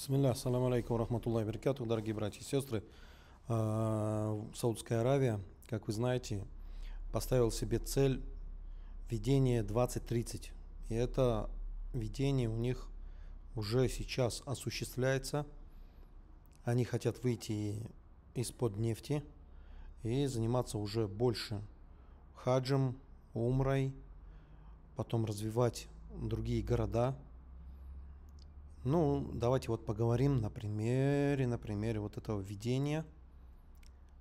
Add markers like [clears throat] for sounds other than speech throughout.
Бисмилля, ассаламу алейкум, рахматуллах баракатух, дорогие братья и сестры. А, Саудская Аравия, как вы знаете, поставила себе цель ведение 2030. И это видение у них уже сейчас осуществляется. Они хотят выйти из-под нефти и заниматься уже больше хаджем, умрой, потом развивать другие города – ну, давайте вот поговорим на примере, на примере вот этого видения.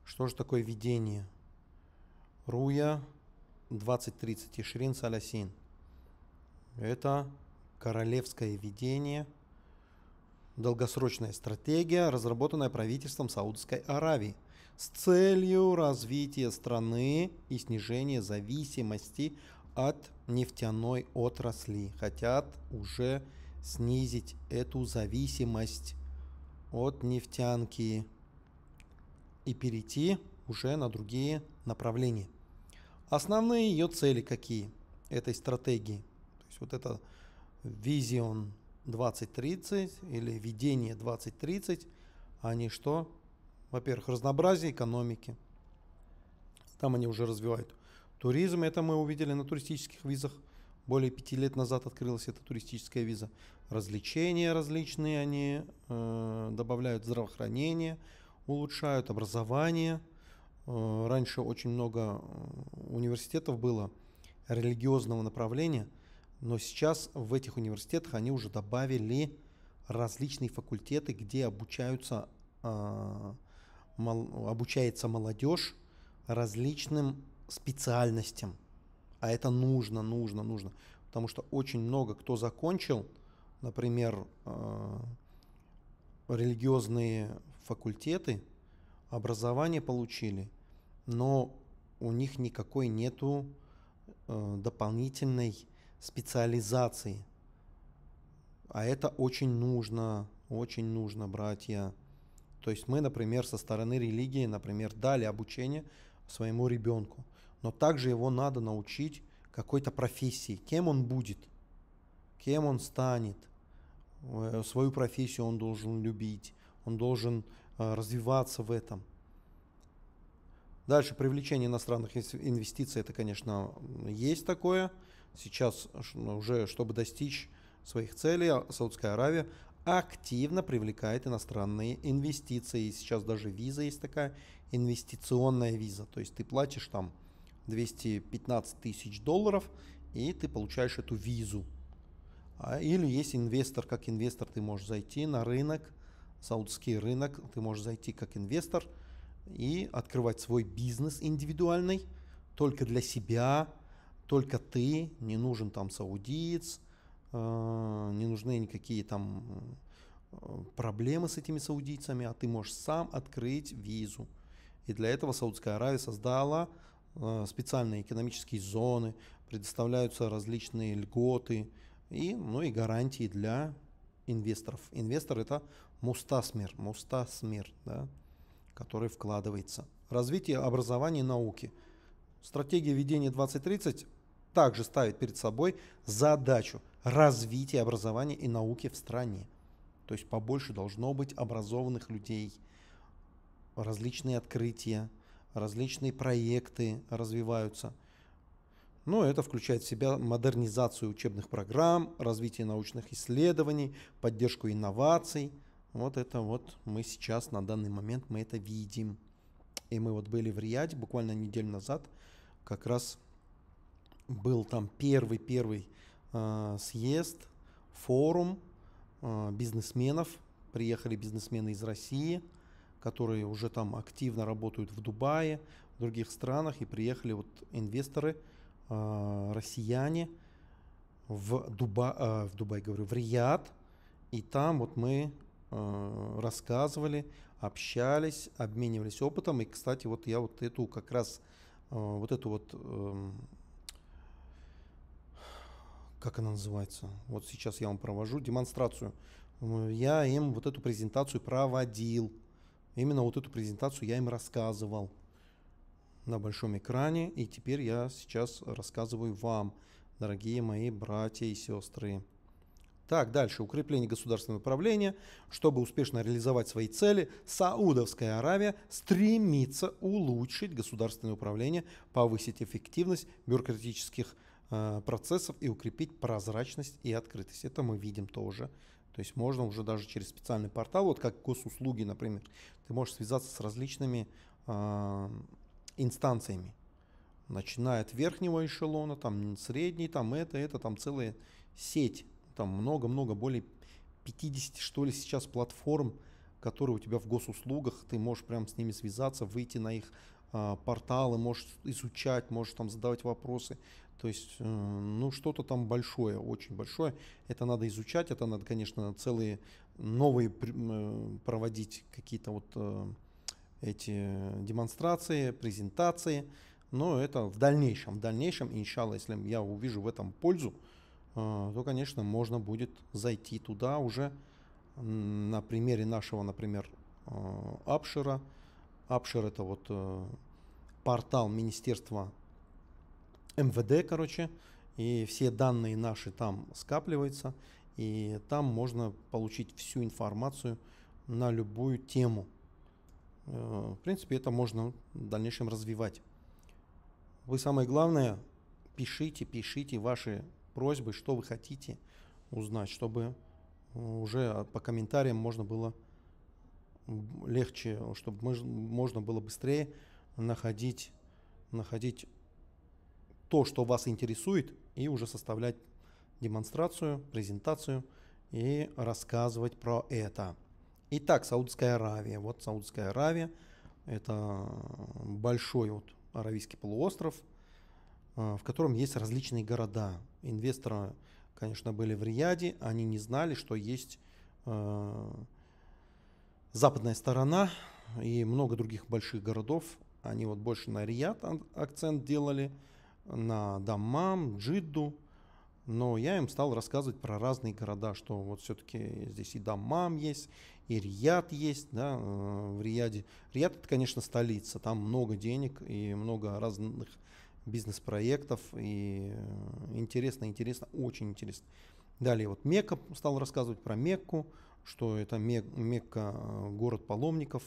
Что же такое видение? Руя 2030 и Ширин Салясин. Это королевское видение, долгосрочная стратегия, разработанная правительством Саудовской Аравии с целью развития страны и снижения зависимости от нефтяной отрасли. Хотят уже снизить эту зависимость от нефтянки и перейти уже на другие направления. Основные ее цели какие этой стратегии? То есть вот это Vision 2030 или видение 2030, они а что? Во-первых, разнообразие экономики. Там они уже развивают туризм, это мы увидели на туристических визах – более пяти лет назад открылась эта туристическая виза. Развлечения различные они э, добавляют, здравоохранение улучшают, образование. Э, раньше очень много э, университетов было религиозного направления, но сейчас в этих университетах они уже добавили различные факультеты, где обучаются, э, мол, обучается молодежь различным специальностям – а это нужно, нужно, нужно. Потому что очень много кто закончил, например, э, религиозные факультеты, образование получили, но у них никакой нету э, дополнительной специализации. А это очень нужно, очень нужно, братья. То есть мы, например, со стороны религии, например, дали обучение своему ребенку но также его надо научить какой-то профессии, кем он будет, кем он станет, э, свою профессию он должен любить, он должен э, развиваться в этом. Дальше привлечение иностранных инвестиций, это, конечно, есть такое. Сейчас ну, уже, чтобы достичь своих целей, а, Саудская Аравия активно привлекает иностранные инвестиции. сейчас даже виза есть такая, инвестиционная виза. То есть ты платишь там 215 тысяч долларов, и ты получаешь эту визу. А, или есть инвестор, как инвестор ты можешь зайти на рынок, саудский рынок, ты можешь зайти как инвестор и открывать свой бизнес индивидуальный, только для себя, только ты, не нужен там саудиец, э, не нужны никакие там э, проблемы с этими саудийцами, а ты можешь сам открыть визу. И для этого Саудская Аравия создала Э, специальные экономические зоны, предоставляются различные льготы и, ну и гарантии для инвесторов. Инвестор это мустасмер, мустасмер, да, который вкладывается. Развитие образования и науки. Стратегия ведения 2030 также ставит перед собой задачу развития образования и науки в стране. То есть побольше должно быть образованных людей, различные открытия, различные проекты развиваются. Но это включает в себя модернизацию учебных программ, развитие научных исследований, поддержку инноваций. Вот это вот мы сейчас на данный момент мы это видим. И мы вот были в Риаде буквально неделю назад, как раз был там первый-первый э, съезд, форум э, бизнесменов. Приехали бизнесмены из России – которые уже там активно работают в Дубае, в других странах, и приехали вот инвесторы, а, россияне в, Дуба, а, в Дубай, говорю, в Риад, и там вот мы а, рассказывали, общались, обменивались опытом, и, кстати, вот я вот эту как раз, вот эту вот эм, как она называется? Вот сейчас я вам провожу демонстрацию. Э, я им вот эту презентацию проводил. Именно вот эту презентацию я им рассказывал на большом экране. И теперь я сейчас рассказываю вам, дорогие мои братья и сестры. Так, дальше. Укрепление государственного управления. Чтобы успешно реализовать свои цели, Саудовская Аравия стремится улучшить государственное управление, повысить эффективность бюрократических э, процессов и укрепить прозрачность и открытость. Это мы видим тоже то есть можно уже даже через специальный портал, вот как госуслуги, например, ты можешь связаться с различными э, инстанциями, начиная от верхнего эшелона, там средний, там это, это, там целая сеть, там много-много, более 50, что ли, сейчас платформ, которые у тебя в госуслугах, ты можешь прям с ними связаться, выйти на их а, порталы, может изучать, может там задавать вопросы. То есть, э, ну, что-то там большое, очень большое. Это надо изучать, это надо, конечно, целые новые э, проводить какие-то вот э, эти демонстрации, презентации. Но это в дальнейшем, в дальнейшем, иншалла, если я увижу в этом пользу, то, конечно, можно будет зайти туда уже на примере нашего, например, Апшера – Апшер это вот э, портал Министерства МВД, короче, и все данные наши там скапливаются, и там можно получить всю информацию на любую тему. Э, в принципе, это можно в дальнейшем развивать. Вы самое главное, пишите, пишите ваши просьбы, что вы хотите узнать, чтобы уже по комментариям можно было легче, чтобы можно было быстрее находить, находить то, что вас интересует, и уже составлять демонстрацию, презентацию и рассказывать про это. Итак, Саудская Аравия. Вот Саудская Аравия. Это большой вот Аравийский полуостров, э, в котором есть различные города. Инвесторы, конечно, были в Рияде, они не знали, что есть э, западная сторона и много других больших городов, они вот больше на Рият акцент делали, на Даммам, Джидду, но я им стал рассказывать про разные города, что вот все-таки здесь и Даммам есть, и Рияд есть, да, э, в Рияде. Рияд это, конечно, столица, там много денег и много разных бизнес-проектов, и интересно, интересно, очень интересно. Далее вот Мекка, стал рассказывать про Мекку, что это Мекка, э, город паломников,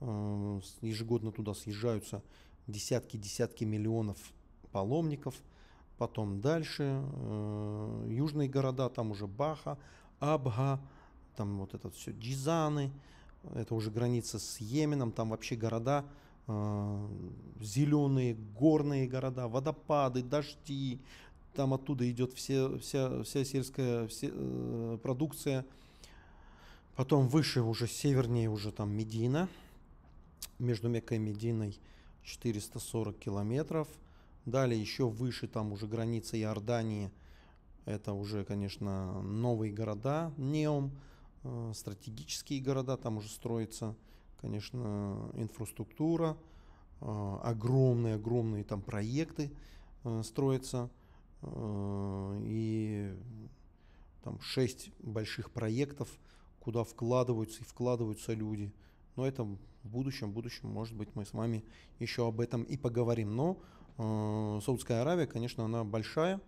э, ежегодно туда съезжаются десятки-десятки миллионов паломников, потом дальше э, южные города, там уже Баха, Абга там вот это все Джизаны, это уже граница с Йеменом, там вообще города, зеленые горные города, водопады, дожди, там оттуда идет все, вся, вся сельская все, продукция, Потом выше уже севернее уже там Медина. Между Меккой и Мединой 440 километров. Далее еще выше там уже граница Иордании. Это уже, конечно, новые города, Неом, э, стратегические города. Там уже строится, конечно, инфраструктура. Огромные-огромные э, там проекты э, строятся. Э, и там шесть больших проектов – куда вкладываются и вкладываются люди. Но это в будущем, в будущем, может быть, мы с вами еще об этом и поговорим. Но э, Саудская Аравия, конечно, она большая,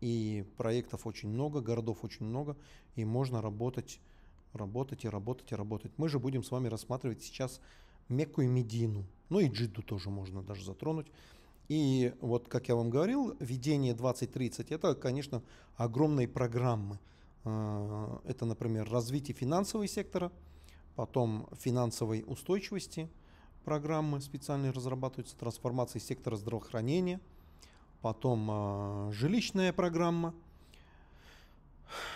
и проектов очень много, городов очень много, и можно работать, работать и работать и работать. Мы же будем с вами рассматривать сейчас Мекку и Медину, ну и Джидду тоже можно даже затронуть. И вот, как я вам говорил, ведение 2030 – это, конечно, огромные программы – а, это, например, развитие финансового сектора, потом финансовой устойчивости программы специально разрабатываются, трансформации сектора здравоохранения, потом а, жилищная программа.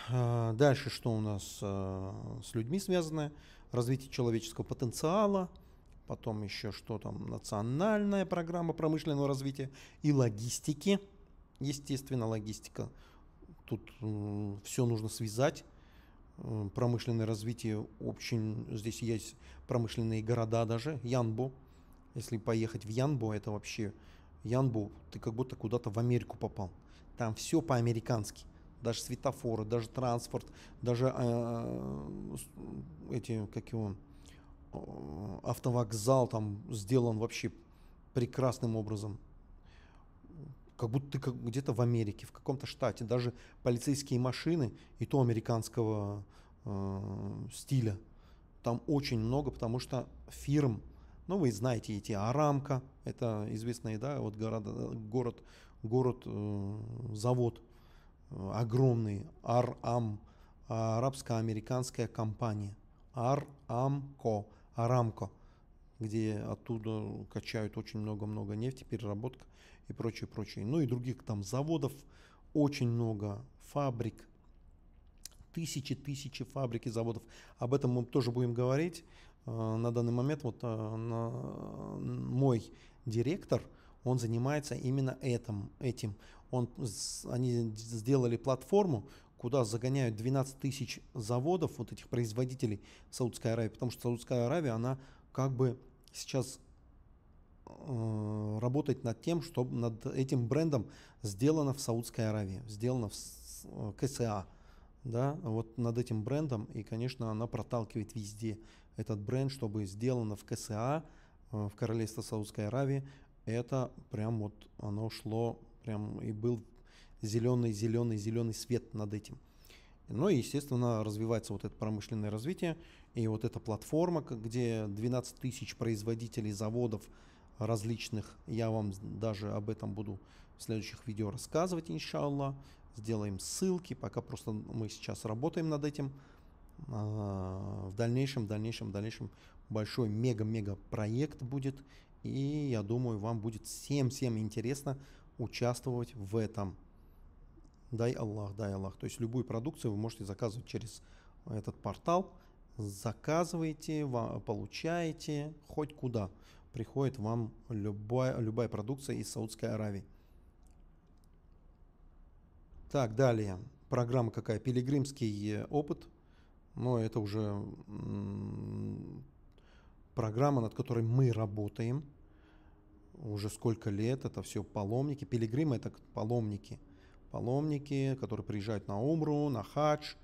А, дальше что у нас с людьми связано? Развитие человеческого потенциала, потом еще что там, национальная программа промышленного развития и логистики. Естественно, логистика – Тут все нужно связать. Э, промышленное развитие очень... Здесь есть промышленные города даже, Янбу. Если поехать в Янбу, это вообще... Янбу, ты как будто куда-то в Америку попал. Там все по-американски. Даже светофоры, даже транспорт, даже э, эти, как его, э, автовокзал там сделан вообще прекрасным образом как будто ты где-то в Америке, в каком-то штате. Даже полицейские машины и то американского э, стиля. Там очень много, потому что фирм, ну вы знаете эти Арамка, это известный, да, вот город город, город, э, завод э, огромный, Арам, арабско-американская компания, Арамко, Арамко, где оттуда качают очень много-много нефти, переработка и прочее, прочее. Ну и других там заводов очень много, фабрик, тысячи, тысячи фабрик и заводов. Об этом мы тоже будем говорить. Э, на данный момент вот э, мой директор, он занимается именно этим. этим. Он, они сделали платформу, куда загоняют 12 тысяч заводов, вот этих производителей Саудской Аравии, потому что Саудская Аравия, она как бы сейчас Э, работать над тем, чтобы над этим брендом сделано в Саудской Аравии, сделано в э, КСА, да, вот над этим брендом, и, конечно, она проталкивает везде этот бренд, чтобы сделано в КСА, э, в Королевство Саудской Аравии, это прям вот оно шло, прям и был зеленый, зеленый, зеленый свет над этим. Ну и, естественно, развивается вот это промышленное развитие, и вот эта платформа, где 12 тысяч производителей заводов, различных. Я вам даже об этом буду в следующих видео рассказывать, иншаллах. Сделаем ссылки, пока просто мы сейчас работаем над этим. А, в дальнейшем, в дальнейшем, в дальнейшем большой мега-мега проект будет. И я думаю, вам будет всем-всем интересно участвовать в этом. Дай Аллах, дай Аллах. То есть любую продукцию вы можете заказывать через этот портал. Заказываете, получаете хоть куда приходит вам любая, любая продукция из Саудской Аравии. Так, далее. Программа какая? Пилигримский э, опыт. Но это уже программа, над которой мы работаем уже сколько лет. Это все паломники. Пилигримы – это паломники. Паломники, которые приезжают на Умру, на Хадж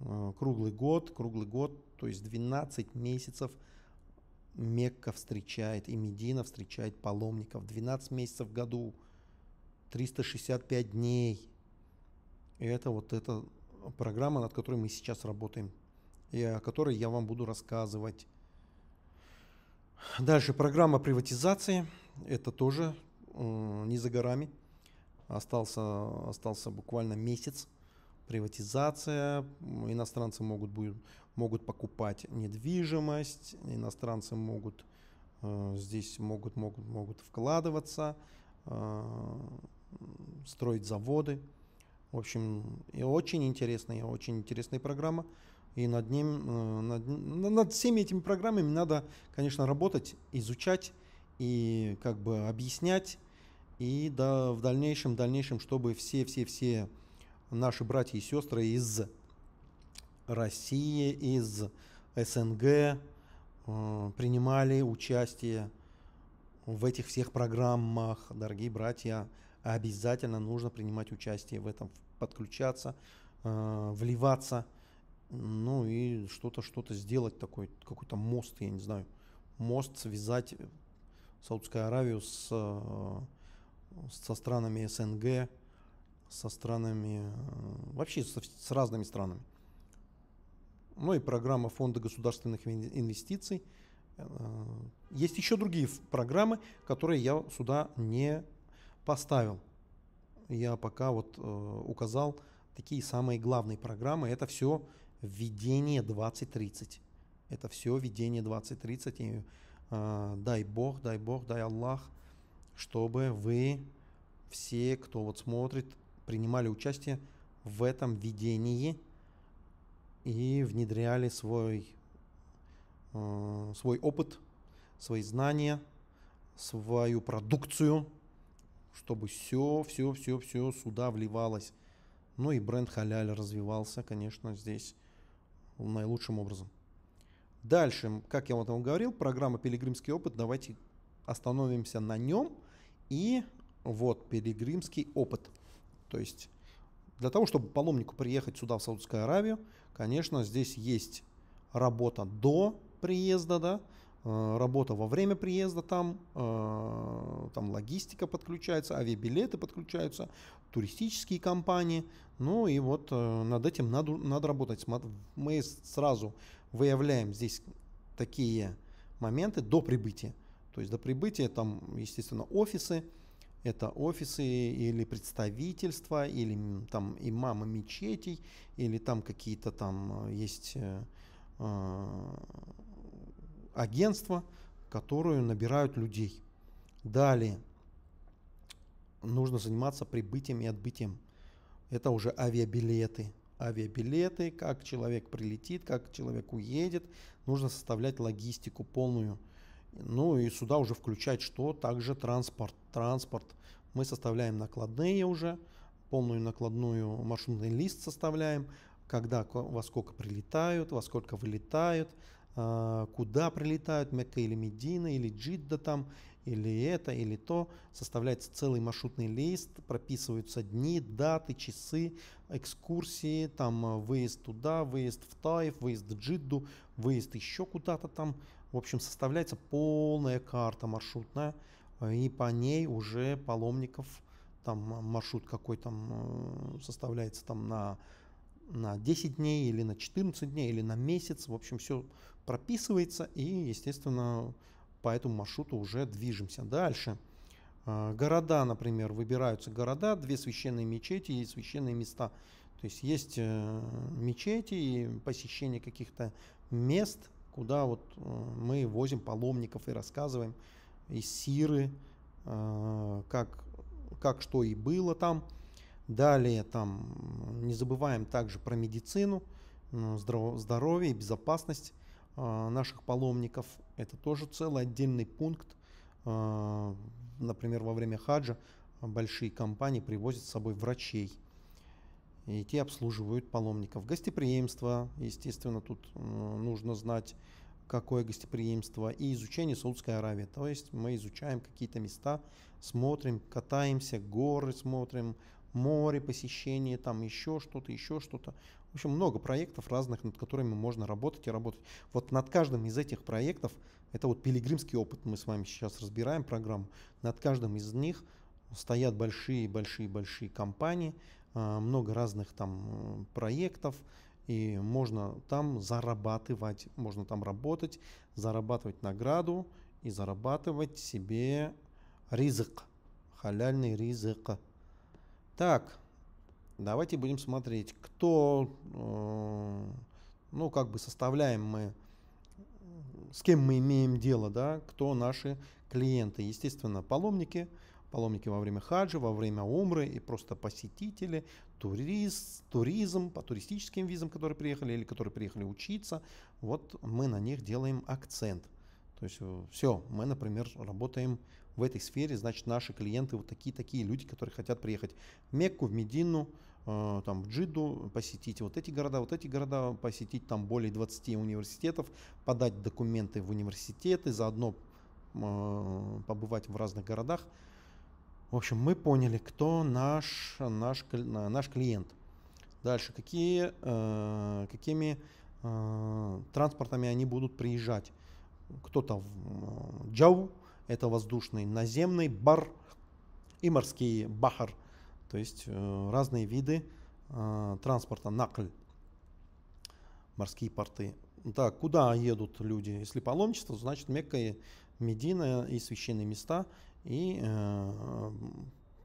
э, круглый год, круглый год, то есть 12 месяцев – Мекка встречает и Медина встречает паломников 12 месяцев в году, 365 дней. И это вот эта программа, над которой мы сейчас работаем, и о которой я вам буду рассказывать. Дальше программа приватизации. Это тоже э, не за горами. Остался, остался буквально месяц приватизация, иностранцы могут, будет, могут покупать недвижимость, иностранцы могут э, здесь могут, могут, могут вкладываться, э, строить заводы. В общем, и очень интересная, очень интересная программа. И над, ним, э, над, над всеми этими программами надо, конечно, работать, изучать и как бы объяснять. И да, в дальнейшем, дальнейшем, чтобы все, все, все наши братья и сестры из России, из СНГ э, принимали участие в этих всех программах. Дорогие братья, обязательно нужно принимать участие в этом, подключаться, э, вливаться, ну и что-то что-то сделать такой, какой-то мост, я не знаю, мост связать Саудскую Аравию с, э, со странами СНГ, со странами, э, вообще со, с разными странами. Ну и программа Фонда государственных инвестиций. Э, есть еще другие программы, которые я сюда не поставил. Я пока вот э, указал такие самые главные программы. Это все введение 2030. Это все введение 2030. И дай Бог, дай Бог, дай Аллах, чтобы вы все, кто вот смотрит, принимали участие в этом видении и внедряли свой, э, свой опыт, свои знания, свою продукцию, чтобы все, все, все, все сюда вливалось. Ну и бренд Халяль развивался, конечно, здесь наилучшим образом. Дальше, как я вам говорил, программа «Пилигримский опыт». Давайте остановимся на нем. И вот «Пилигримский опыт». То есть для того, чтобы паломнику приехать сюда, в Саудовскую Аравию, конечно, здесь есть работа до приезда, да, э, работа во время приезда там, э, там логистика подключается, авиабилеты подключаются, туристические компании. Ну и вот э, над этим надо, надо работать. Мы сразу выявляем здесь такие моменты до прибытия. То есть до прибытия там, естественно, офисы, это офисы или представительства, или там имамы мечетей, или там какие-то там э, есть э, э агентства, которые набирают людей. Далее нужно заниматься прибытием и отбытием. Это уже авиабилеты. Авиабилеты, как человек прилетит, как человек уедет. Нужно составлять логистику полную – ну и сюда уже включать что? Также транспорт. Транспорт. Мы составляем накладные уже, полную накладную маршрутный лист составляем, когда, во сколько прилетают, во сколько вылетают, а, куда прилетают, Мекка или Медина, или Джидда там, или это, или то. Составляется целый маршрутный лист, прописываются дни, даты, часы, экскурсии, там а, выезд туда, выезд в Таев, выезд в Джидду, выезд еще куда-то там, в общем, составляется полная карта маршрутная, э, и по ней уже паломников, там маршрут какой там э, составляется там на, на 10 дней или на 14 дней или на месяц. В общем, все прописывается и, естественно, по этому маршруту уже движемся дальше. Э, города, например, выбираются города, две священные мечети и священные места. То есть есть мечети и посещение каких-то мест, куда вот э, мы возим паломников и рассказываем из Сиры, э, как, как что и было там. Далее там не забываем также про медицину, э, здоровье и безопасность наших паломников. Это тоже целый отдельный пункт. Например, во время хаджа большие компании привозят с собой врачей – и те обслуживают паломников. Гостеприимство, естественно, тут э, нужно знать, какое гостеприимство, и изучение Саудской Аравии. То есть мы изучаем какие-то места, смотрим, катаемся, горы смотрим, море, посещение, там еще что-то, еще что-то. В общем, много проектов разных, над которыми можно работать и работать. Вот над каждым из этих проектов, это вот пилигримский опыт, мы с вами сейчас разбираем программу, над каждым из них стоят большие-большие-большие компании, а, много разных там э, проектов, и можно там зарабатывать, можно там работать, зарабатывать награду и зарабатывать себе ризык, халяльный ризык. Так, давайте будем смотреть, кто, э, ну как бы составляем мы, с кем мы имеем дело, да, кто наши клиенты. Естественно, паломники – паломники во время хаджа, во время умры и просто посетители, турист, туризм по туристическим визам, которые приехали или которые приехали учиться, вот мы на них делаем акцент. То есть э, все, мы, например, работаем в этой сфере, значит, наши клиенты вот такие-такие люди, которые хотят приехать в Мекку, в Медину, э, там, в Джиду, посетить вот эти города, вот эти города, посетить там более 20 университетов, подать документы в университеты, заодно э, побывать в разных городах. В общем, мы поняли, кто наш, наш, наш клиент. Дальше, какие, э, какими э, транспортами они будут приезжать. Кто-то в э, Джау, это воздушный, наземный бар и морские бахар. То есть разные виды транспорта, накль, морские порты. Так, куда едут люди? Если паломничество, значит Мекка и Медина и священные места – и э,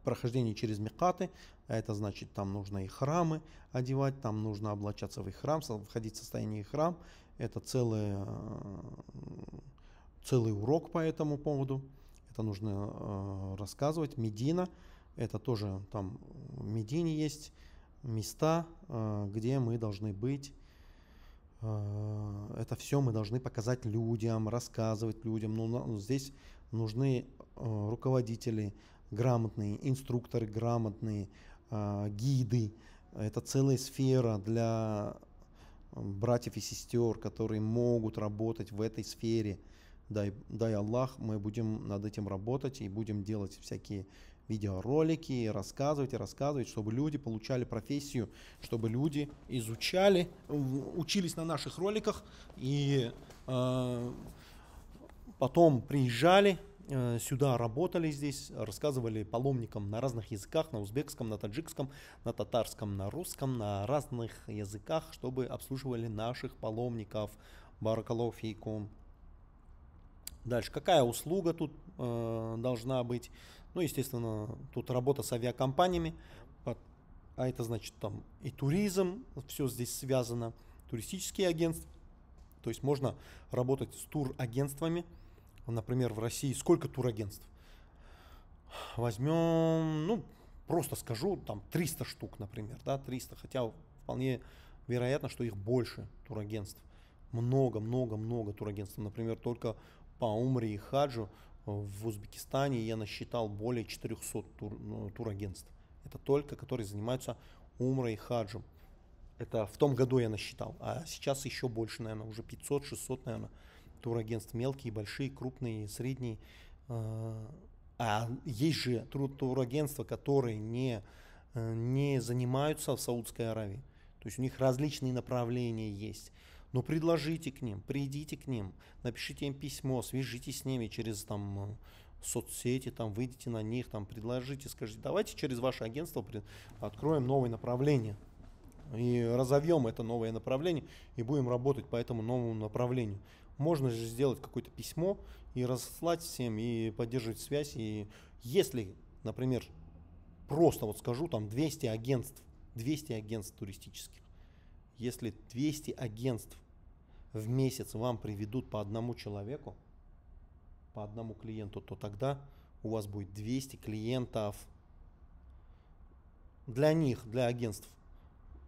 прохождение через мекаты, а это значит, там нужно и храмы одевать, там нужно облачаться в их храм, входить в состояние их храм, это целый, э, целый урок по этому поводу, это нужно э, рассказывать, Медина, это тоже там в Медине есть места, э, где мы должны быть, э, это все мы должны показать людям, рассказывать людям. Но ну, здесь нужны Э, руководители грамотные, инструкторы грамотные, э, гиды. Это целая сфера для э, братьев и сестер, которые могут работать в этой сфере. Дай, дай Аллах, мы будем над этим работать и будем делать всякие видеоролики, рассказывать и рассказывать, чтобы люди получали профессию, чтобы люди изучали, учились на наших роликах и э, потом приезжали Э, сюда работали здесь, рассказывали паломникам на разных языках, на узбекском, на таджикском, на татарском, на русском, на разных языках, чтобы обслуживали наших паломников. Баракалофейкум. Дальше, какая услуга тут э, должна быть? Ну, естественно, тут работа с авиакомпаниями, а это значит там и туризм, все здесь связано, туристические агентства, то есть можно работать с тур агентствами например, в России сколько турагентств? Возьмем, ну, просто скажу, там 300 штук, например, да, 300, хотя вполне вероятно, что их больше турагентств. Много, много, много турагентств. Например, только по Умре и Хаджу в Узбекистане я насчитал более 400 тур, ну, турагентств. Это только, которые занимаются Умрой и Хаджем. Это в том году я насчитал, а сейчас еще больше, наверное, уже 500-600, наверное турагентств, мелкие, большие, крупные, средние. А, а есть же турагентства, которые не, э, не занимаются в Саудской Аравии. То есть у них различные направления есть. Но ну, предложите к ним, придите к ним, напишите им письмо, свяжитесь с ними через там, соцсети, там, выйдите на них, там, предложите, скажите, давайте через ваше агентство откроем новое направление и разовьем это новое направление и будем работать по этому новому направлению. Можно же сделать какое-то письмо и разослать всем, и поддерживать связь. И если, например, просто вот скажу, там 200 агентств, 200 агентств туристических, если 200 агентств в месяц вам приведут по одному человеку, по одному клиенту, то тогда у вас будет 200 клиентов. Для них, для агентств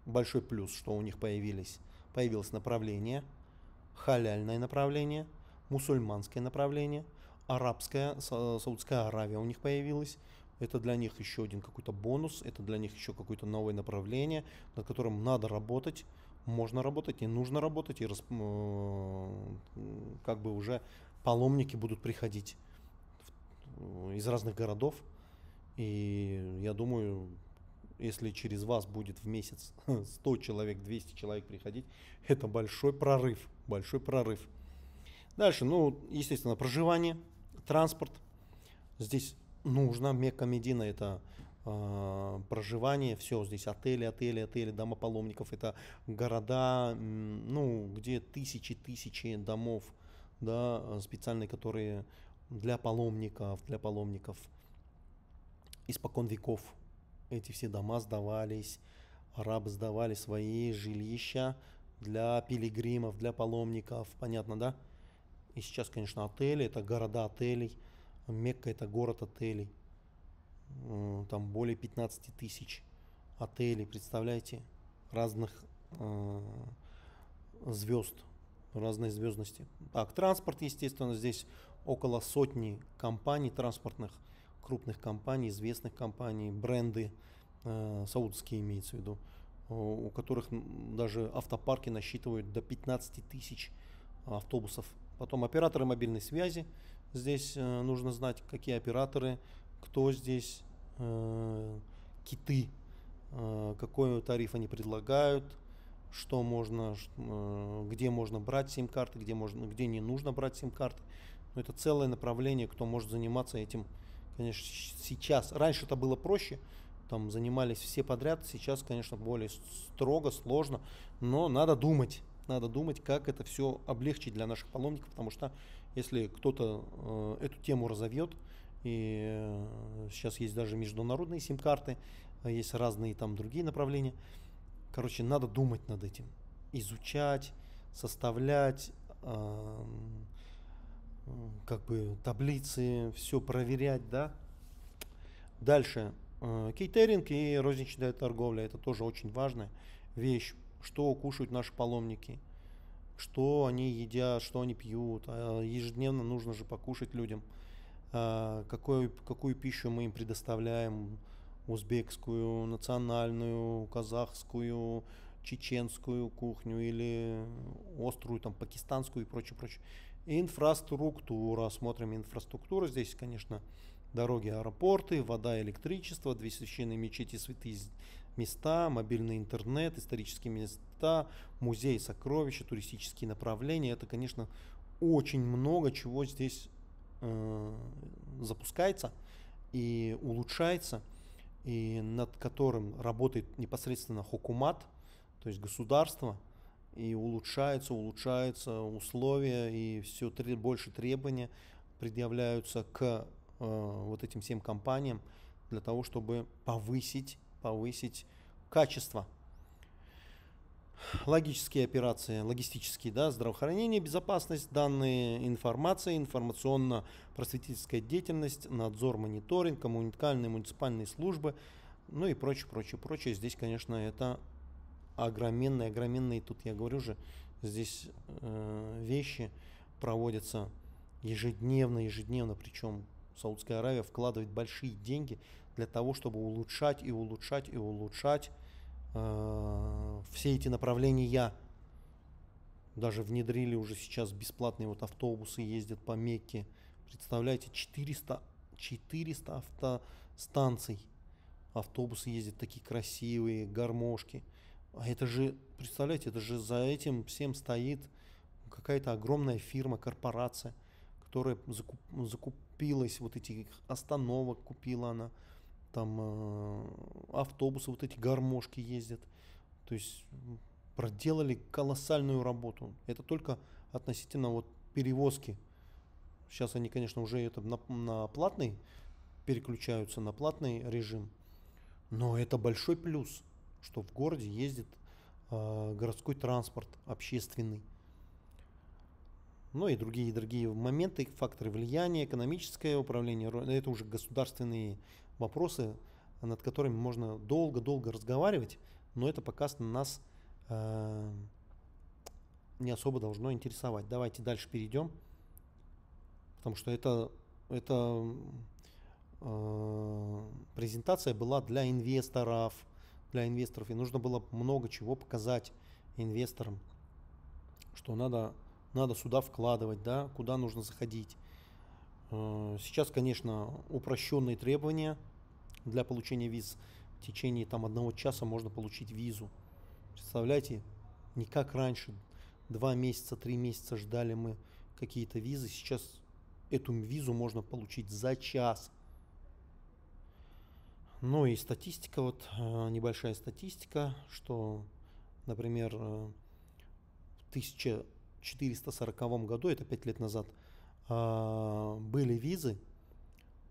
большой плюс, что у них появились, появилось направление – халяльное направление, мусульманское направление, арабская, Саудская Аравия у них появилась. Это для них еще один какой-то бонус, это для них еще какое-то новое направление, над которым надо работать, можно работать и нужно работать, и расп... как бы уже паломники будут приходить э, из разных городов. И я думаю, если через вас будет в месяц 100 [laughs] человек, 200 человек приходить, [laughs] это большой прорыв, большой прорыв. Дальше, ну, естественно, проживание, транспорт. Здесь нужно Мекка Медина, это э, проживание, все, здесь отели, отели, отели, дома паломников, это города, ну, где тысячи-тысячи домов, да, специальные, которые для паломников, для паломников испокон веков эти все дома сдавались, арабы сдавали свои жилища для пилигримов, для паломников, понятно, да? И сейчас, конечно, отели, это города отелей, Мекка это город отелей, там более 15 тысяч отелей, представляете, разных э, звезд, разной звездности. Так, транспорт, естественно, здесь около сотни компаний транспортных, крупных компаний, известных компаний, бренды, э, саудские имеется в виду, э, у которых даже автопарки насчитывают до 15 тысяч автобусов. Потом операторы мобильной связи. Здесь э, нужно знать, какие операторы, кто здесь, киты, какой тариф они предлагают, что можно, где можно брать сим-карты, где, можно, где не нужно брать сим-карты. Но это целое направление, кто может заниматься этим Конечно, сейчас, раньше это было проще, там занимались все подряд, сейчас, конечно, более строго, сложно, но надо думать, надо думать, как это все облегчить для наших паломников, потому что если кто-то э, эту тему разовьет, и э, сейчас есть даже международные сим-карты, э, есть разные там другие направления, короче, надо думать над этим, изучать, составлять, э, как бы таблицы, все проверять, да. Дальше. Э, кейтеринг и розничная торговля. Это тоже очень важная вещь. Что кушают наши паломники. Что они едят, что они пьют. А ежедневно нужно же покушать людям. А, какую, какую пищу мы им предоставляем. Узбекскую, национальную, казахскую, чеченскую кухню или острую, там, пакистанскую и прочее, прочее. Инфраструктура. Смотрим инфраструктуру. Здесь, конечно, дороги, аэропорты, вода, электричество, две священные мечети, святые места, мобильный интернет, исторические места, музеи, сокровища, туристические направления. Это, конечно, очень много чего здесь э, запускается и улучшается, и над которым работает непосредственно Хокумат, то есть государство – и улучшаются, улучшаются условия, и все три больше требования предъявляются к э, вот этим всем компаниям для того, чтобы повысить, повысить качество. Логические операции, логистические, да, здравоохранение, безопасность, данные информации, информационно-просветительская деятельность, надзор, мониторинг, коммуникальные муниципальные службы, ну и прочее, прочее, прочее. Здесь, конечно, это огроменные, огроменные, тут я говорю же, здесь э, вещи проводятся ежедневно, ежедневно, причем Саудская Аравия вкладывает большие деньги для того, чтобы улучшать и улучшать и улучшать э, все эти направления. Даже внедрили уже сейчас бесплатные вот автобусы, ездят по Мекке. Представляете, 400, 400 автостанций. Автобусы ездят такие красивые, гармошки – а это же, представляете, это же за этим всем стоит какая-то огромная фирма, корпорация, которая закуп, закупилась вот этих остановок, купила она, там э, автобусы, вот эти гармошки ездят. То есть проделали колоссальную работу. Это только относительно вот перевозки. Сейчас они, конечно, уже это на, на платный переключаются на платный режим, но это большой плюс – что в городе ездит э, городской транспорт общественный. Ну и другие другие моменты, факторы влияния, экономическое управление, это уже государственные вопросы, над которыми можно долго-долго разговаривать, но это пока нас э, не особо должно интересовать. Давайте дальше перейдем, потому что это, это э, презентация была для инвесторов, для инвесторов, и нужно было много чего показать инвесторам, что надо, надо сюда вкладывать, да, куда нужно заходить. Э, сейчас, конечно, упрощенные требования для получения виз. В течение там одного часа можно получить визу. Представляете, не как раньше, два месяца, три месяца ждали мы какие-то визы. Сейчас эту визу можно получить за час. Ну и статистика, вот э, небольшая статистика, что, например, э, в 1440 году, это 5 лет назад, а, были визы,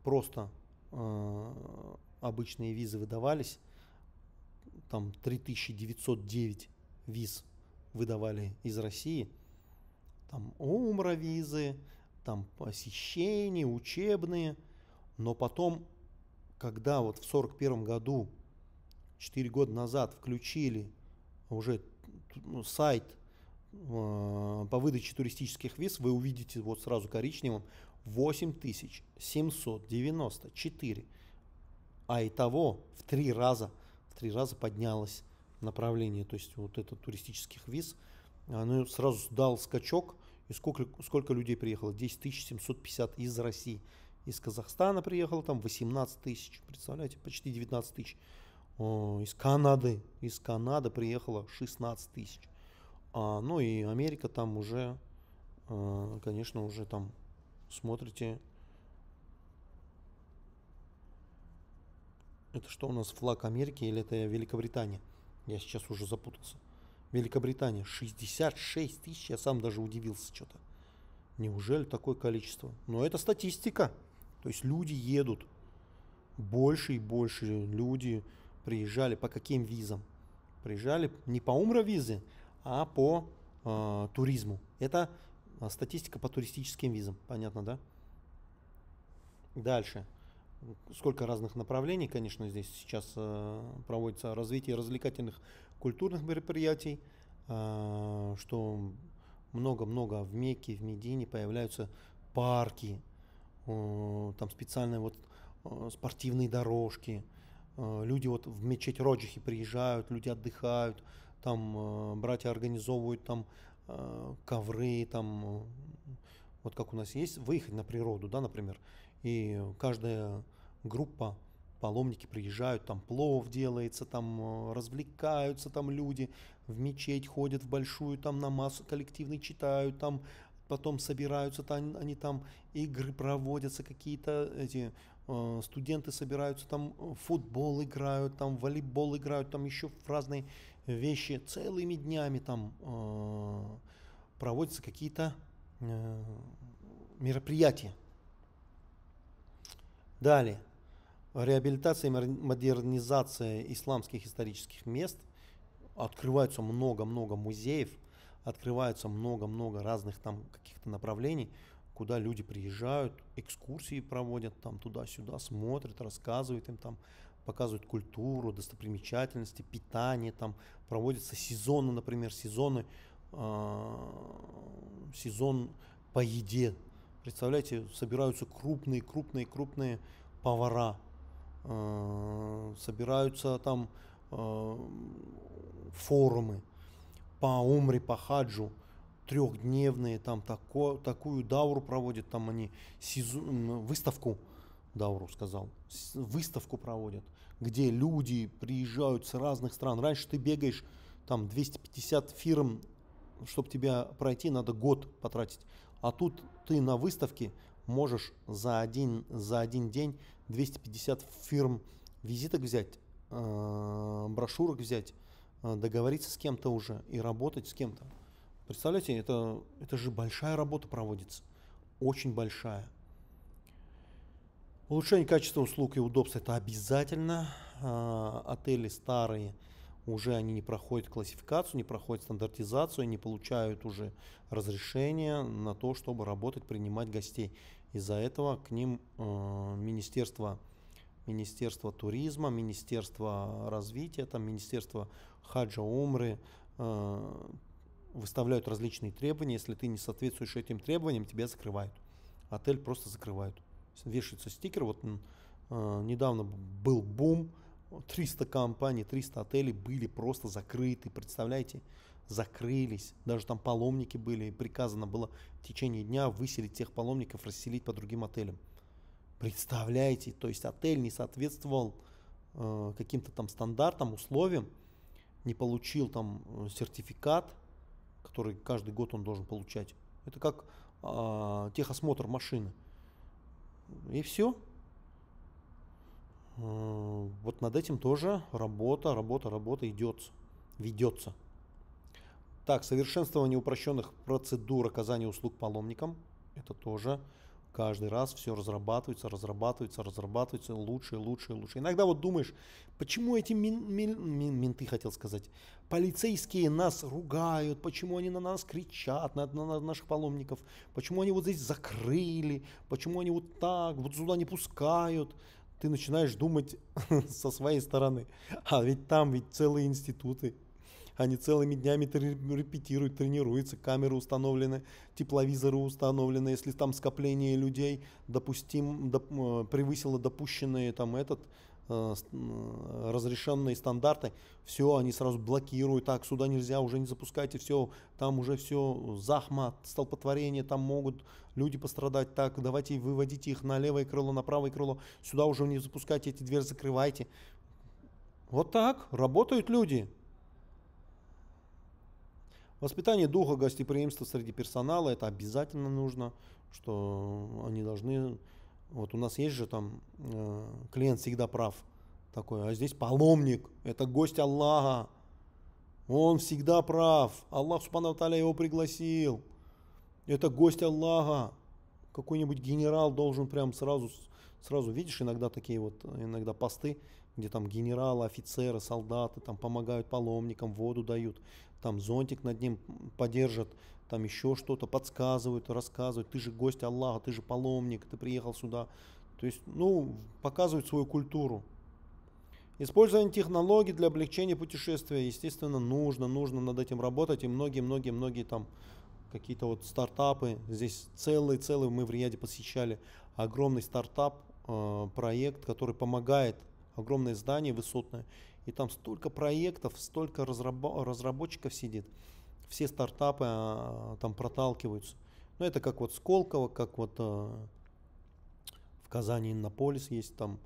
просто э, обычные визы выдавались, там 3909 виз выдавали из России, там умра визы, там посещения, учебные, но потом когда вот в 1941 году, 4 года назад, включили уже ну, сайт э, по выдаче туристических виз, вы увидите вот сразу коричневым 8794. А и того в три раза, в три раза поднялось направление, то есть вот это туристических виз, оно сразу дал скачок, и сколько, сколько людей приехало? 10 750 из России из Казахстана приехало там 18 тысяч, представляете, почти 19 тысяч. Из Канады, из Канады приехало 16 тысяч. А, ну и Америка там уже, э, конечно, уже там смотрите. Это что у нас, флаг Америки или это Великобритания? Я сейчас уже запутался. Великобритания 66 тысяч, я сам даже удивился что-то. Неужели такое количество? Но это статистика. То есть люди едут, больше и больше люди приезжали по каким визам? Приезжали не по умра а по э, туризму. Это э, статистика по туристическим визам, понятно, да? Дальше. Сколько разных направлений, конечно, здесь сейчас э, проводится развитие развлекательных культурных мероприятий, э, что много-много в Мекке, в Медине появляются парки Э, там специальные вот э, спортивные дорожки, э, люди вот в мечеть Роджихи приезжают, люди отдыхают, там братья организовывают там ковры, там вот как у нас есть, выехать на природу, да, например, и каждая группа, паломники приезжают, там плов делается, там развлекаются там люди, в мечеть ходят, в большую там на массу коллективный читают, там потом собираются там, они там игры проводятся, какие-то эти э, студенты собираются там э, футбол играют, там волейбол играют, там еще разные вещи целыми днями там э, проводятся какие-то э, мероприятия. Далее. Реабилитация и модернизация исламских исторических мест. Открываются много-много музеев – открывается много-много разных там каких-то направлений, куда люди приезжают, экскурсии проводят там туда-сюда, смотрят, рассказывают им там, показывают культуру, достопримечательности, питание там, проводятся сезоны, например, сезоны, э, сезон по еде. Представляете, собираются крупные, крупные, крупные повара, э, собираются там э, форумы, по умри по хаджу трехдневные, там тако, такую дауру проводят, там они сезу, выставку, дауру сказал, выставку проводят, где люди приезжают с разных стран. Раньше ты бегаешь, там 250 фирм, чтобы тебя пройти, надо год потратить. А тут ты на выставке можешь за один, за один день 250 фирм визиток взять, э, брошюрок взять, Э, договориться с кем-то уже и работать с кем-то. Представляете, это, это же большая работа проводится, очень большая. Улучшение качества услуг и удобств это обязательно. А, отели старые, уже они не проходят классификацию, не проходят стандартизацию, не получают уже разрешение на то, чтобы работать, принимать гостей. Из-за этого к ним э, Министерство Министерство туризма, Министерство развития, там Министерство хаджа, умры, э, выставляют различные требования. Если ты не соответствуешь этим требованиям, тебя закрывают. Отель просто закрывают. Вешается стикер. Вот э, недавно был бум. 300 компаний, 300 отелей были просто закрыты, представляете? Закрылись, даже там паломники были, приказано было в течение дня выселить тех паломников, расселить по другим отелям. Представляете, то есть отель не соответствовал э, каким-то там стандартам, условиям, не получил там э, сертификат, который каждый год он должен получать. Это как э, техосмотр машины. И все. Э, вот над этим тоже работа, работа, работа идет, ведется. Так, совершенствование упрощенных процедур оказания услуг паломникам. Это тоже каждый раз все разрабатывается, разрабатывается, разрабатывается лучше, лучше, лучше. Иногда вот думаешь, почему эти мин, мин, мин, менты, хотел сказать, полицейские нас ругают, почему они на нас кричат, на, на, на наших паломников, почему они вот здесь закрыли, почему они вот так, вот сюда не пускают. Ты начинаешь думать [laughs] со своей стороны, а ведь там ведь целые институты, они целыми днями трени репетируют, тренируются, камеры установлены, тепловизоры установлены. Если там скопление людей допустим, доп, э, превысило допущенные там этот, э, разрешенные стандарты, все, они сразу блокируют, так, сюда нельзя, уже не запускайте, все, там уже все, захмат, столпотворение, там могут люди пострадать, так, давайте выводите их на левое крыло, на правое крыло, сюда уже не запускайте, эти двери закрывайте. Вот так работают люди. Воспитание духа гостеприимства среди персонала, это обязательно нужно, что они должны... Вот у нас есть же там э, клиент всегда прав такой, а здесь паломник, это гость Аллаха, он всегда прав, Аллах Субхану Таля его пригласил, это гость Аллаха, какой-нибудь генерал должен прям сразу, сразу видишь иногда такие вот, иногда посты, где там генералы, офицеры, солдаты там помогают паломникам, воду дают, там зонтик над ним подержат, там еще что-то подсказывают, рассказывают, ты же гость Аллаха, ты же паломник, ты приехал сюда. То есть, ну, показывают свою культуру. Использование технологий для облегчения путешествия, естественно, нужно, нужно над этим работать, и многие-многие-многие там какие-то вот стартапы, здесь целый-целый, мы в Рияде посещали огромный стартап, э, проект, который помогает огромное здание высотное, и там столько проектов, столько разрабо- разработчиков сидит, все стартапы а, там проталкиваются. Ну, это как вот Сколково, как вот а, в Казани Иннополис есть там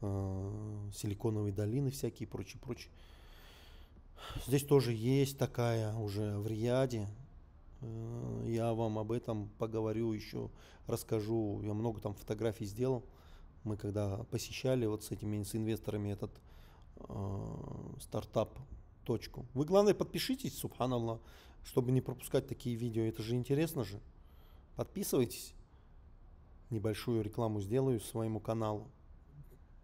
а, силиконовые долины всякие, прочее, прочее. Здесь тоже есть такая уже в Рияде. Э, я вам об этом поговорю еще, расскажу. Я много там фотографий сделал. Мы когда посещали вот с этими с инвесторами этот э, стартап точку. Вы, главное, подпишитесь, субханаллах, чтобы не пропускать такие видео. Это же интересно же. Подписывайтесь. Небольшую рекламу сделаю своему каналу.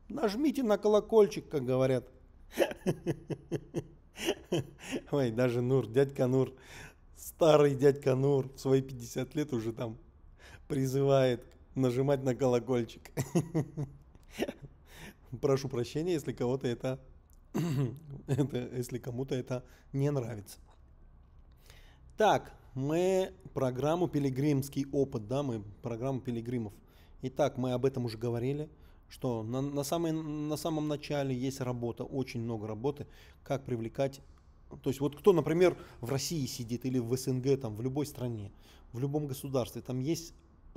Нажмите на колокольчик, как говорят. [laughs] Ой, даже Нур, дядька Нур, старый дядька Нур в свои 50 лет уже там призывает нажимать на колокольчик. [laughs] Прошу прощения, если кого-то это, [clears throat] это если кому-то это не нравится. Так, мы программу «Пилигримский опыт», да, мы программу «Пилигримов». Итак, мы об этом уже говорили, что на, на, самой, на самом начале есть работа, очень много работы, как привлекать то есть вот кто, например, в России сидит или в СНГ, там, в любой стране, в любом государстве, там есть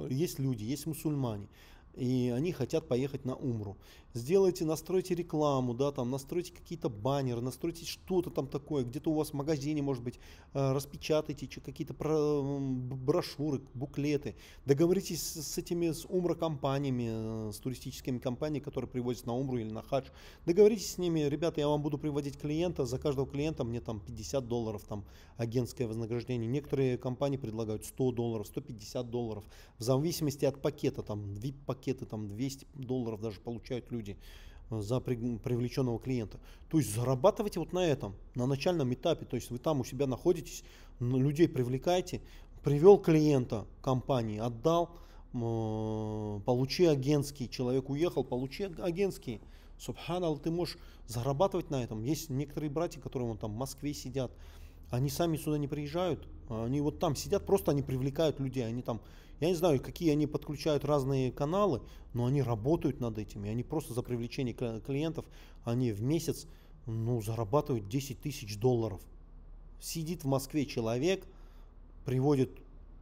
есть люди, есть мусульмане, и они хотят поехать на Умру сделайте, настройте рекламу, да, там, настройте какие-то баннеры, настройте что-то там такое, где-то у вас в магазине, может быть, э, распечатайте какие-то брошюры, буклеты, договоритесь с этими, с умра-компаниями, э, с туристическими компаниями, которые привозят на умру или на хадж, договоритесь с ними, ребята, я вам буду приводить клиента, за каждого клиента мне там 50 долларов там агентское вознаграждение, некоторые компании предлагают 100 долларов, 150 долларов, в зависимости от пакета, там, VIP-пакеты, там, 200 долларов даже получают люди, люди э, за привлеченного клиента. То есть зарабатывайте вот на этом, на начальном этапе. То есть вы там у себя находитесь, людей привлекайте, привел клиента компании, отдал, э, получи агентский, человек уехал, получи агентский. Субханалл, ты можешь зарабатывать на этом. Есть некоторые братья, которые вон там в Москве сидят, они сами сюда не приезжают, а они вот там сидят, просто они привлекают людей, они там я не знаю, какие они подключают разные каналы, но они работают над этим. И они просто за привлечение клиентов, они в месяц ну, зарабатывают 10 тысяч долларов. Сидит в Москве человек, приводит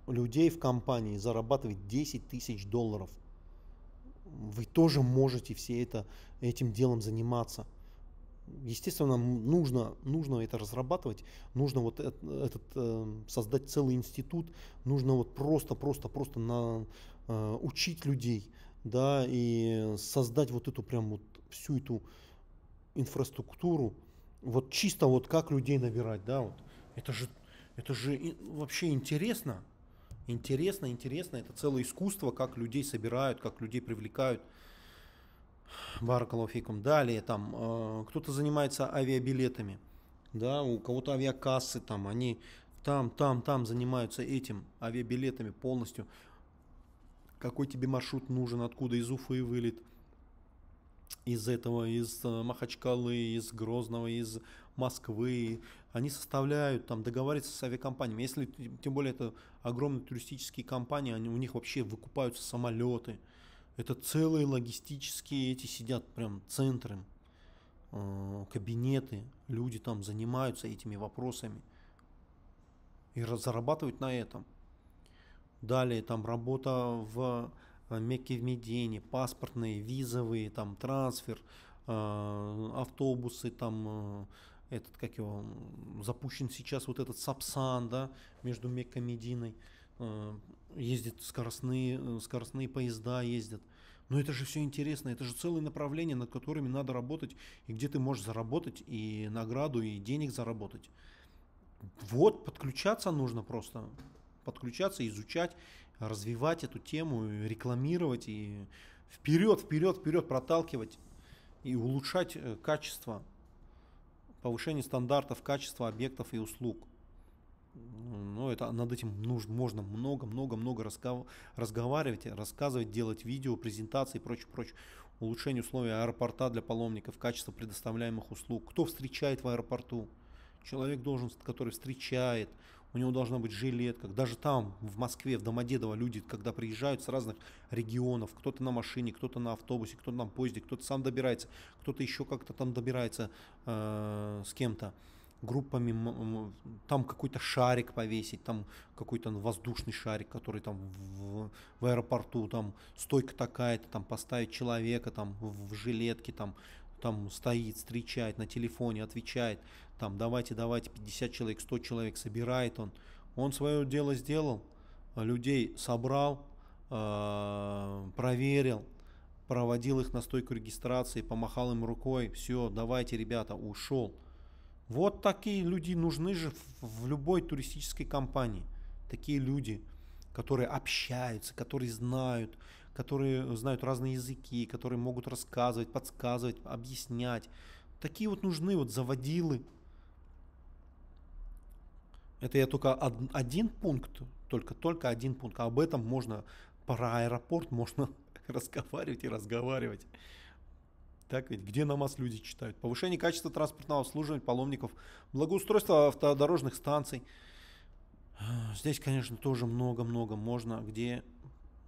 людей в компании, зарабатывает 10 тысяч долларов. Вы тоже можете все это, этим делом заниматься естественно, нужно, нужно это разрабатывать, нужно вот этот, эм, создать целый институт, нужно вот просто, просто, просто на, э, учить людей, да, и создать вот эту прям вот всю эту инфраструктуру, вот чисто вот как людей набирать, да, вот. Это же, это же вообще интересно, интересно, интересно, это целое искусство, как людей собирают, как людей привлекают – Баракалуфикум. Далее там э, кто-то занимается авиабилетами, да, у кого-то авиакассы там, они там, там, там занимаются этим авиабилетами полностью. Какой тебе маршрут нужен, откуда из Уфы вылет, из этого, из э, Махачкалы, из Грозного, из Москвы. Они составляют, там договариваются с авиакомпаниями. Если, тем более, это огромные туристические компании, они, у них вообще выкупаются самолеты – это целые логистические эти сидят прям центры, э, кабинеты, люди там занимаются этими вопросами и зарабатывают на этом. Далее там работа в э, Мекке в Медине, паспортные, визовые, там трансфер, э, автобусы, там этот, как его, запущен сейчас вот этот Сапсан, да, между Меккой и Мединой. Э, ездят скоростные, э, скоростные поезда ездят. Но это же все интересно, это же целые направления, над которыми надо работать, и где ты можешь заработать и награду, и денег заработать. Вот, подключаться нужно просто. Подключаться, изучать, развивать эту тему, рекламировать и вперед, вперед, вперед проталкивать и улучшать э, качество, повышение стандартов, качества объектов и услуг – ну, это над этим нужно, можно много-много-много разговаривать, рассказывать, делать видео, презентации и прочее, прочее. Улучшение условий аэропорта для паломников, качество предоставляемых услуг. Кто встречает в аэропорту? Человек должен, который встречает, у него должна быть жилетка. Даже там, в Москве, в Домодедово люди, когда приезжают с разных регионов, кто-то на машине, кто-то на автобусе, кто-то на поезде, кто-то сам добирается, кто-то еще как-то там добирается э, с кем-то. Э, группами, там какой-то шарик повесить, там какой-то воздушный шарик, который там в, в аэропорту, там стойка такая-то, там поставить человека там в жилетке, там там стоит, встречает, на телефоне отвечает, там давайте, давайте, 50 человек, 100 человек собирает он. Он свое дело сделал, людей собрал, а, проверил, проводил их на стойку регистрации, помахал им рукой, все, давайте, ребята, ушел. Вот такие люди нужны же в любой туристической компании. Такие люди, которые общаются, которые знают, которые знают разные языки, которые могут рассказывать, подсказывать, объяснять. Такие вот нужны вот заводилы. Это я только один пункт, только, только один пункт. Об этом можно про аэропорт можно [laughs] разговаривать и разговаривать. Так ведь где намаз люди читают? Повышение качества транспортного обслуживания паломников, благоустройство автодорожных станций. Здесь, конечно, тоже много-много можно, где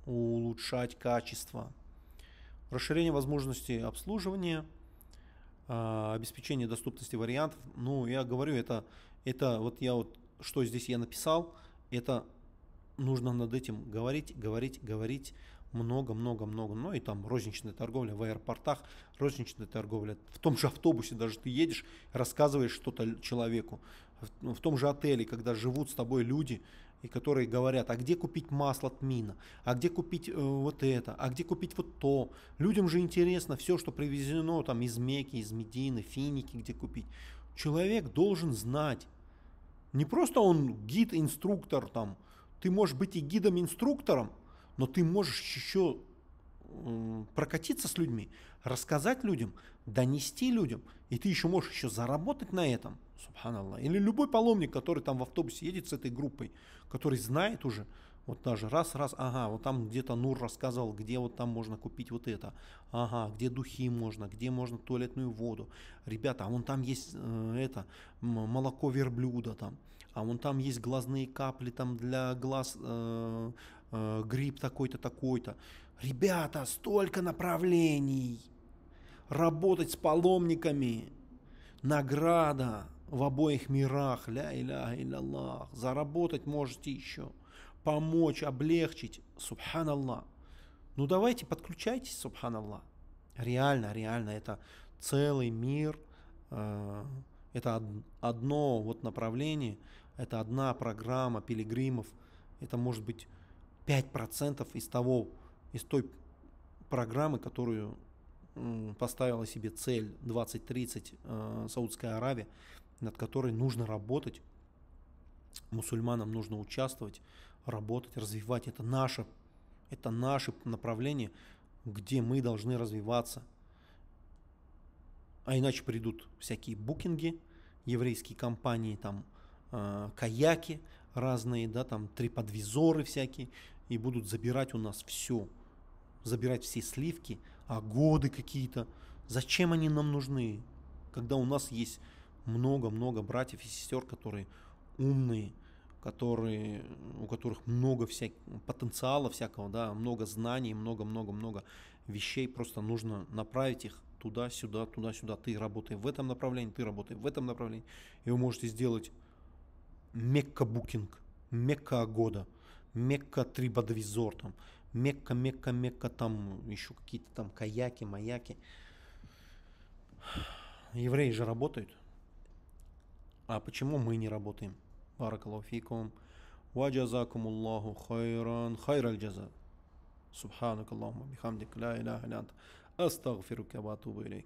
улучшать качество. Расширение возможностей обслуживания, а, обеспечение доступности вариантов. Ну, я говорю, это, это вот я вот, что здесь я написал, это нужно над этим говорить, говорить, говорить много-много-много. Ну и там розничная торговля в аэропортах, розничная торговля. В том же автобусе даже ты едешь, рассказываешь что-то человеку. В, ну, в том же отеле, когда живут с тобой люди, и которые говорят, а где купить масло тмина, а где купить э, вот это, а где купить вот то. Людям же интересно все, что привезено там из Мекки, из Медины, финики, где купить. Человек должен знать. Не просто он гид-инструктор там. Ты можешь быть и гидом-инструктором, но ты можешь еще прокатиться с людьми, рассказать людям, донести людям, и ты еще можешь еще заработать на этом, субханаллах. Или любой паломник, который там в автобусе едет с этой группой, который знает уже, вот даже раз, раз, ага, вот там где-то Нур рассказал, где вот там можно купить вот это, ага, где духи можно, где можно туалетную воду. Ребята, а вон там есть э, это, молоко верблюда там, а вон там есть глазные капли, там для глаз э, э, грипп такой-то, такой-то. Ребята, столько направлений! Работать с паломниками! Награда в обоих мирах, ля иля иля Аллах. Заработать можете еще, помочь, облегчить, субханаллах. Ну давайте подключайтесь, субханаллах. Реально, реально, это целый мир, э, это одно вот направление, это одна программа пилигримов, это может быть 5% из того, из той программы, которую поставила себе цель 2030 э, Саудская Аравия, над которой нужно работать, мусульманам нужно участвовать, работать, развивать. Это наше, это наше направление, где мы должны развиваться. А иначе придут всякие букинги, еврейские компании там э, каяки разные, да, там триподвизоры всякие, и будут забирать у нас все, забирать все сливки, а годы какие-то. Зачем они нам нужны, когда у нас есть много-много братьев и сестер, которые умные, которые, у которых много всякого потенциала всякого, да, много знаний, много-много-много вещей, просто нужно направить их туда-сюда, туда-сюда. Ты работай в этом направлении, ты работай в этом направлении, и вы можете сделать Мекка Букинг, Мекка Агода, Мекка Трибадвизор, там, Мекка, Мекка, Мекка, там еще какие-то там каяки, маяки. Евреи же работают. А почему мы не работаем? Баракалуфикум. Ваджазакум Аллаху хайран. Хайраль джаза. Субханак Аллахума бихамдик. Ла иляха лянт. Астагфирука ватубу илейк.